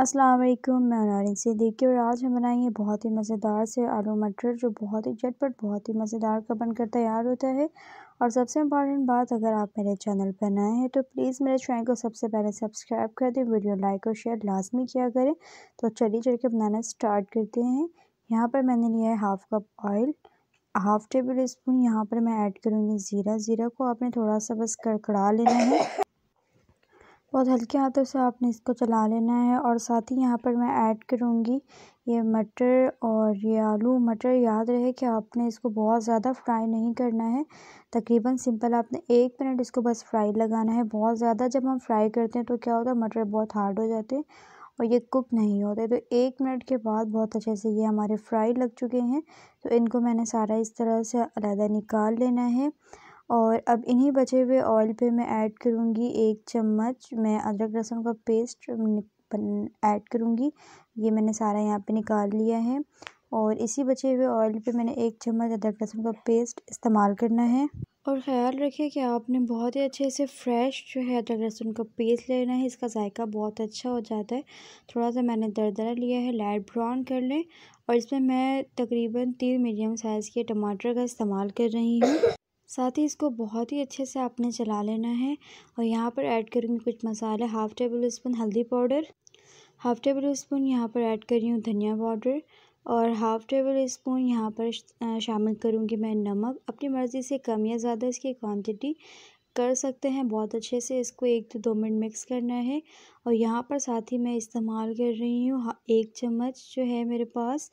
अस्सलाम वालेकुम मैं नारिन से देखिए और आज हम बनाएंगे बहुत ही मज़ेदार से आलू मटर जो बहुत ही झटपट बहुत ही मज़ेदार का बनकर तैयार होता है और सबसे इम्पॉर्टेंट बात अगर आप मेरे चैनल पर नए हैं तो प्लीज़ मेरे चैनल को सबसे पहले सब्सक्राइब कर दें वीडियो लाइक और शेयर लाजमी किया करें तो चलिए चल के बनाना स्टार्ट करते हैं यहाँ पर मैंने लिया है half cup oil half tablespoon यहाँ पर मैं ऐड करूँगी ज़ीरा ज़ीरा को आपने थोड़ा सा बस कड़कड़ा लेना है बहुत हल्के हाथों से आपने इसको चला लेना है और साथ ही यहाँ पर मैं ऐड करूँगी ये मटर और ये आलू मटर याद रहे कि आपने इसको बहुत ज़्यादा फ्राई नहीं करना है तकरीबन सिंपल आपने एक मिनट इसको बस फ्राई लगाना है बहुत ज़्यादा जब हम फ्राई करते हैं तो क्या होता है मटर बहुत हार्ड हो जाते हैं और ये कुक नहीं होते तो एक मिनट के बाद बहुत अच्छे से ये हमारे फ्राई लग चुके हैं तो इनको मैंने सारा इस तरह से अलहदा निकाल लेना है और अब इन्हीं बचे हुए ऑयल पे मैं ऐड करूँगी एक चम्मच मैं अदरक लहसुन का पेस्ट ऐड करूँगी ये मैंने सारा यहाँ पे निकाल लिया है और इसी बचे हुए ऑयल पे मैंने एक चम्मच अदरक लहसुन का पेस्ट इस्तेमाल करना है और ख्याल रखें कि आपने बहुत ही अच्छे से फ्रेश जो है अदरक लहसुन का पेस्ट लेना है इसका जायका बहुत अच्छा हो जाता है थोड़ा सा मैंने दरदरा लिया है लाइट ब्राउन कर लें और इसमें मैं तकरीबन तीन मीडियम साइज़ के टमाटर का इस्तेमाल कर रही हूँ साथ ही इसको बहुत ही अच्छे से आपने चला लेना है और यहाँ पर ऐड करूँगी कुछ मसाले हाफ़ टेबल स्पून हल्दी पाउडर हाफ़ टेबल स्पून यहाँ पर ऐड कर रही हूँ धनिया पाउडर और हाफ़ टेबल स्पून यहाँ पर शामिल करूँगी मैं नमक अपनी मर्ज़ी से कम या ज़्यादा इसकी क्वांटिटी कर सकते हैं बहुत अच्छे से इसको एक तो दो मिनट मिक्स करना है और यहाँ पर साथ ही मैं इस्तेमाल कर रही हूँ एक चम्मच जो है मेरे पास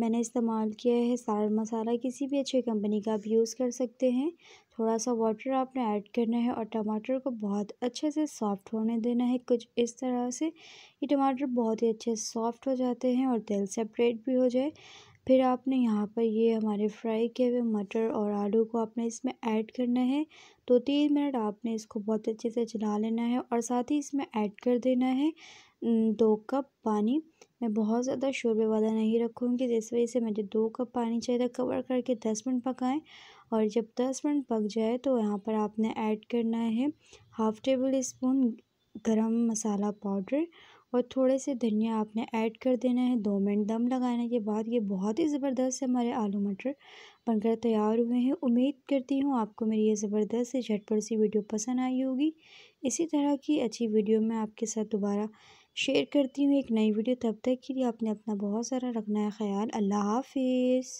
मैंने इस्तेमाल किया है सारा मसाला किसी भी अच्छी कंपनी का आप यूज़ कर सकते हैं थोड़ा सा वाटर आपने ऐड करना है और टमाटर को बहुत अच्छे से सॉफ्ट होने देना है कुछ इस तरह से ये टमाटर बहुत ही अच्छे सॉफ्ट हो जाते हैं और तेल सेपरेट भी हो जाए फिर आपने यहाँ पर ये हमारे फ्राई किए हुए मटर और आलू को आपने इसमें ऐड करना है दो तो तीन मिनट आपने इसको बहुत अच्छे से चला लेना है और साथ ही इसमें ऐड कर देना है दो कप पानी मैं बहुत ज़्यादा शोरबे वाला नहीं रखूँगी जिस वजह से मुझे दो कप पानी चाहिए था कवर करके दस मिनट पकाएं और जब दस मिनट पक जाए तो यहाँ पर आपने ऐड करना है हाफ़ टेबल स्पून गरम मसाला पाउडर और थोड़े से धनिया आपने ऐड कर देना है दो मिनट दम लगाने के बाद ये बहुत ही ज़बरदस्त है हमारे आलू मटर बनकर तैयार हुए हैं उम्मीद करती हूँ आपको मेरी ये ज़बरदस्त से झटपट सी वीडियो पसंद आई होगी इसी तरह की अच्छी वीडियो मैं आपके साथ दोबारा शेयर करती हूँ एक नई वीडियो तब तक के लिए आपने अपना बहुत सारा रखना है ख्याल अल्लाह हाफिज़